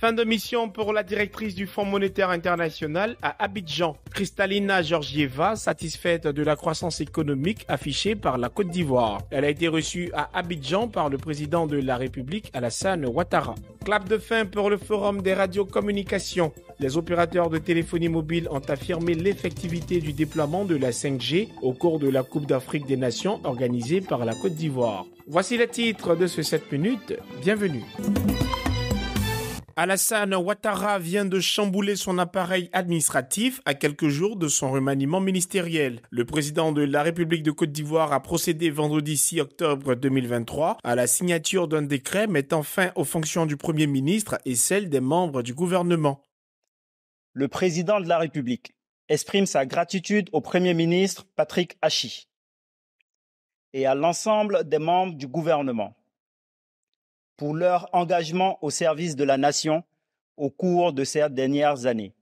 Fin de mission pour la directrice du Fonds monétaire international à Abidjan. Kristalina Georgieva, satisfaite de la croissance économique affichée par la Côte d'Ivoire. Elle a été reçue à Abidjan par le président de la République Alassane Ouattara. Clap de fin pour le Forum des radiocommunications. Les opérateurs de téléphonie mobile ont affirmé l'effectivité du déploiement de la 5G au cours de la Coupe d'Afrique des Nations organisée par la Côte d'Ivoire. Voici les titres de ce 7 minutes. Bienvenue. Alassane Ouattara vient de chambouler son appareil administratif à quelques jours de son remaniement ministériel. Le président de la République de Côte d'Ivoire a procédé vendredi 6 octobre 2023 à la signature d'un décret mettant fin aux fonctions du Premier ministre et celles des membres du gouvernement. Le président de la République exprime sa gratitude au Premier ministre Patrick Hachi et à l'ensemble des membres du gouvernement pour leur engagement au service de la nation au cours de ces dernières années.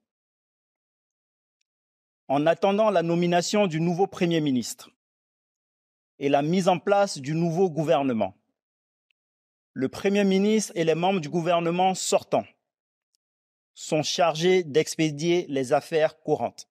En attendant la nomination du nouveau Premier ministre et la mise en place du nouveau gouvernement, le Premier ministre et les membres du gouvernement sortants sont chargés d'expédier les affaires courantes.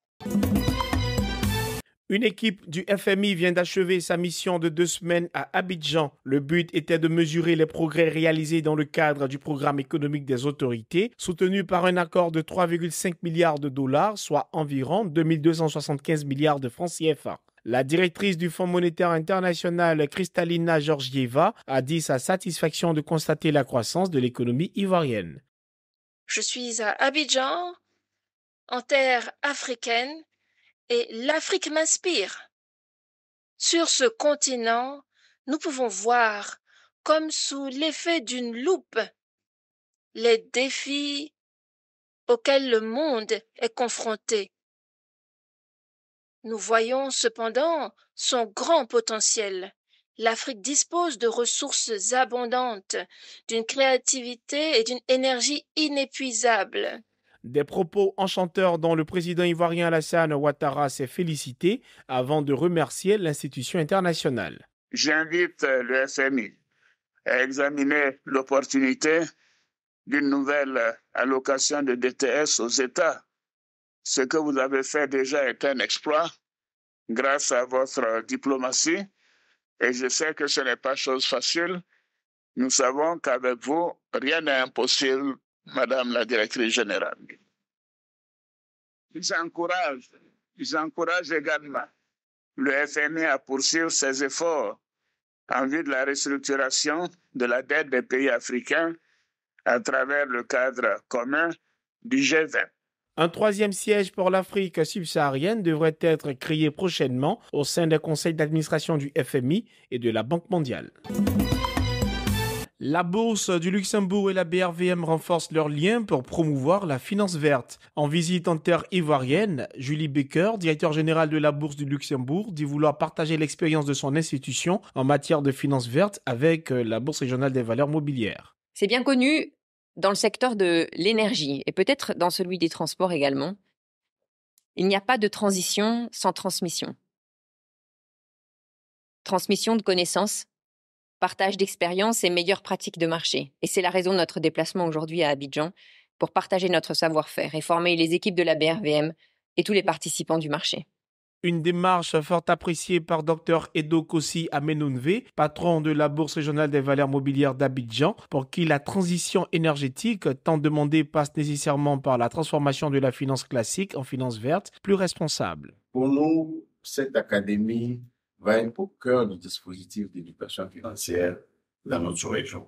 Une équipe du FMI vient d'achever sa mission de deux semaines à Abidjan. Le but était de mesurer les progrès réalisés dans le cadre du programme économique des autorités, soutenu par un accord de 3,5 milliards de dollars, soit environ 2275 milliards de francs CFA. La directrice du Fonds monétaire international, Kristalina Georgieva, a dit sa satisfaction de constater la croissance de l'économie ivoirienne. Je suis à Abidjan, en terre africaine, et l'Afrique m'inspire. Sur ce continent, nous pouvons voir, comme sous l'effet d'une loupe, les défis auxquels le monde est confronté. Nous voyons cependant son grand potentiel. L'Afrique dispose de ressources abondantes, d'une créativité et d'une énergie inépuisables. Des propos enchanteurs dont le président ivoirien Alassane Ouattara s'est félicité avant de remercier l'institution internationale. J'invite euh, le FMI à examiner l'opportunité d'une nouvelle euh, allocation de DTS aux États. Ce que vous avez fait déjà est un exploit grâce à votre euh, diplomatie et je sais que ce n'est pas chose facile. Nous savons qu'avec vous, rien n'est impossible Madame la directrice générale. Ils encouragent, ils encouragent également le FMI à poursuivre ses efforts en vue de la restructuration de la dette des pays africains à travers le cadre commun du G20. Un troisième siège pour l'Afrique subsaharienne devrait être créé prochainement au sein des conseils d'administration du FMI et de la Banque mondiale. La bourse du Luxembourg et la BRVM renforcent leurs liens pour promouvoir la finance verte. En visite en terre ivoirienne, Julie Becker, directeur générale de la bourse du Luxembourg, dit vouloir partager l'expérience de son institution en matière de finance verte avec euh, la bourse régionale des valeurs mobilières. C'est bien connu dans le secteur de l'énergie et peut-être dans celui des transports également. Il n'y a pas de transition sans transmission. Transmission de connaissances, partage d'expériences et meilleures pratiques de marché. Et c'est la raison de notre déplacement aujourd'hui à Abidjan pour partager notre savoir-faire et former les équipes de la BRVM et tous les participants du marché. Une démarche fort appréciée par Dr Edo Kossi Amenounve, patron de la Bourse régionale des valeurs mobilières d'Abidjan, pour qui la transition énergétique tant demandée passe nécessairement par la transformation de la finance classique en finance verte plus responsable. Pour nous, cette académie va être au cœur du dispositif d'éducation financière dans notre région.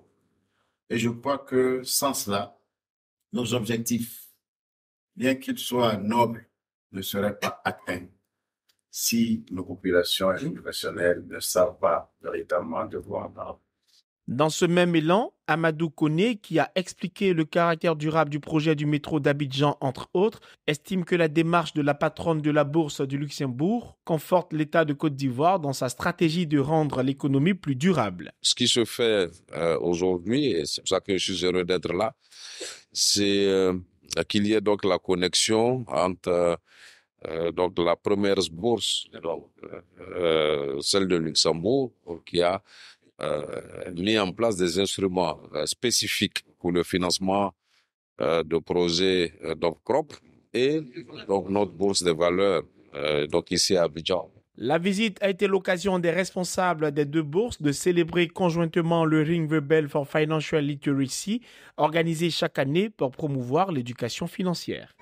Et je crois que sans cela, nos objectifs, bien qu'ils soient nobles, ne seraient pas atteints si nos populations éducationnelles ne savent pas véritablement de quoi dans ce même élan, Amadou Kone, qui a expliqué le caractère durable du projet du métro d'Abidjan, entre autres, estime que la démarche de la patronne de la Bourse du Luxembourg conforte l'État de Côte d'Ivoire dans sa stratégie de rendre l'économie plus durable. Ce qui se fait euh, aujourd'hui, et c'est pour ça que je suis heureux d'être là, c'est euh, qu'il y ait donc la connexion entre euh, donc la première bourse, celle de Luxembourg, qui a euh, mis en place des instruments euh, spécifiques pour le financement euh, de projets d'Opcrop et donc notre bourse de valeurs donc ici à Abidjan. La visite a été l'occasion des responsables des deux bourses de célébrer conjointement le Ring the Bell for Financial Literacy, organisé chaque année pour promouvoir l'éducation financière.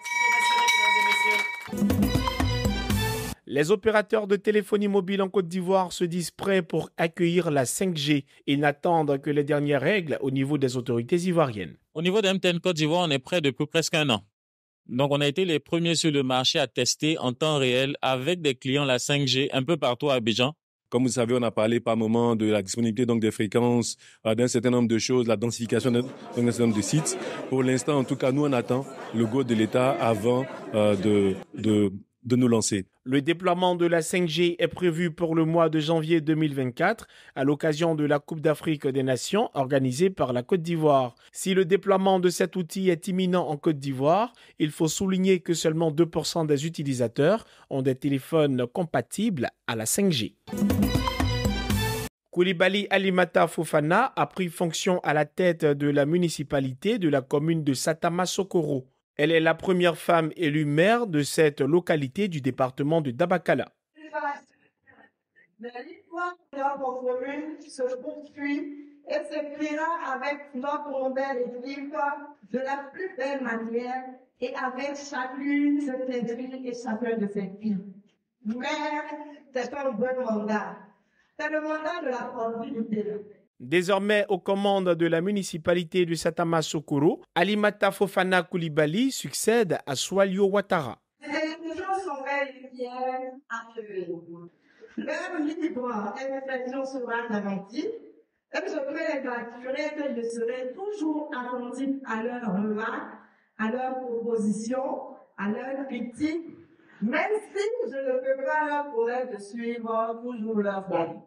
Les opérateurs de téléphonie mobile en Côte d'Ivoire se disent prêts pour accueillir la 5G et n'attendre que les dernières règles au niveau des autorités ivoiriennes. Au niveau de MTN Côte d'Ivoire, on est prêt depuis presque un an. Donc, on a été les premiers sur le marché à tester en temps réel avec des clients la 5G un peu partout à Abidjan. Comme vous savez, on a parlé par moment de la disponibilité donc des fréquences, euh, d'un certain nombre de choses, la densification d'un certain nombre de sites. Pour l'instant, en tout cas, nous, on attend le go de l'État avant euh, de, nous lancer. Le déploiement de la 5G est prévu pour le mois de janvier 2024 à l'occasion de la Coupe d'Afrique des Nations organisée par la Côte d'Ivoire. Si le déploiement de cet outil est imminent en Côte d'Ivoire, il faut souligner que seulement 2% des utilisateurs ont des téléphones compatibles à la 5G. Koulibaly Alimata Fofana a pris fonction à la tête de la municipalité de la commune de Satama Sokoro. Elle est la première femme élue maire de cette localité du département de Dabakala. L'histoire commune se poursuit et s'écrira avec notre Robert et de la plus belle manière et avec chacune de ses villes et chacun de ses filles. Maire, c'est un bon mandat. C'est le mandat de la paix. Désormais aux commandes de la municipalité de Satama Sokoro, Alimata Fofana Koulibaly succède à Swalio Ouattara. Les gens sont bien arrivés. L'heure libre et réflexion sera sont Et je peux les assurer que je serai toujours attentive à leurs remarques, à leurs propositions, à leurs critiques, même si je ne peux pas leur de suivre toujours leur voie.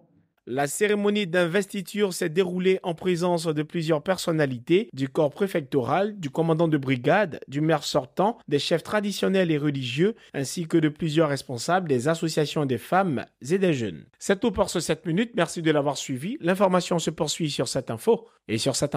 La cérémonie d'investiture s'est déroulée en présence de plusieurs personnalités du corps préfectoral, du commandant de brigade, du maire sortant, des chefs traditionnels et religieux, ainsi que de plusieurs responsables des associations des femmes et des jeunes. C'est tout pour cette 7 minutes. Merci de l'avoir suivi. L'information se poursuit sur cette info et sur cette